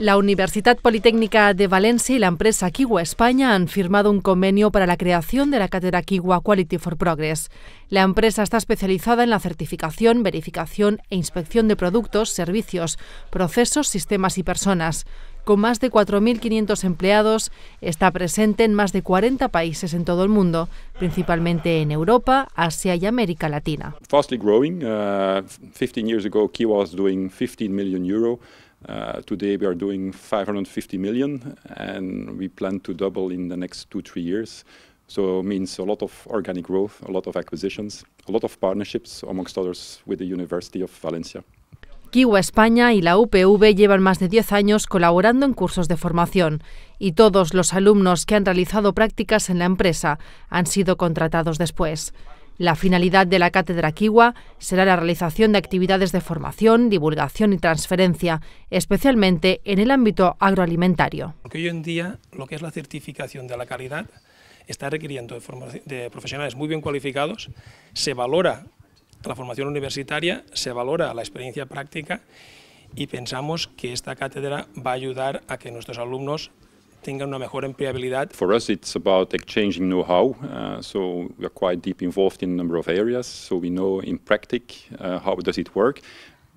La Universidad Politécnica de Valencia y la empresa Kiwa España han firmado un convenio para la creación de la cátedra Kiwa Quality for Progress. La empresa está especializada en la certificación, verificación e inspección de productos, servicios, procesos, sistemas y personas. Con más de 4.500 empleados, está presente en más de 40 países en todo el mundo, principalmente en Europa, Asia y América Latina. Fastly growing. 15 uh, years ago, Kiwa was doing 15 million euro. Hoy uh, today we are doing 550 million and we plan to double in the next two, three years. So it means a lot of organic growth, a lot of acquisitions, a lot of partnerships, amongst others with the University of Valencia. Kiwa España y la UPV llevan más de 10 años colaborando en cursos de formación y todos los alumnos que han realizado prácticas en la empresa han sido contratados después. La finalidad de la Cátedra Kiwa será la realización de actividades de formación, divulgación y transferencia, especialmente en el ámbito agroalimentario. Porque hoy en día lo que es la certificación de la calidad está requiriendo de profesionales muy bien cualificados, se valora la formación universitaria, se valora la experiencia práctica y pensamos que esta cátedra va a ayudar a que nuestros alumnos tengan una mejor empleabilidad. For us it's about exchanging know-how, uh, so we are quite deep involved in a number of areas, so we know in practice uh, how does it work,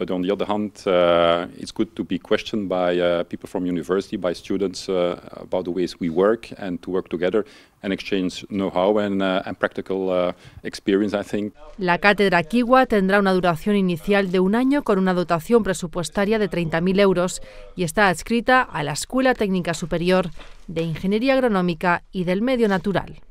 But on the other hand, uh, it's good to be questioned by uh, people from university, by students uh, about the ways we work and to work together and exchange know-how and, uh, practical uh, experience, I think. La cátedra Kiwa tendrá una duración inicial de un año con una dotación presupuestaria de 30.000 euros y está adscrita a la Escuela Técnica Superior de Ingeniería Agronómica y del Medio Natural.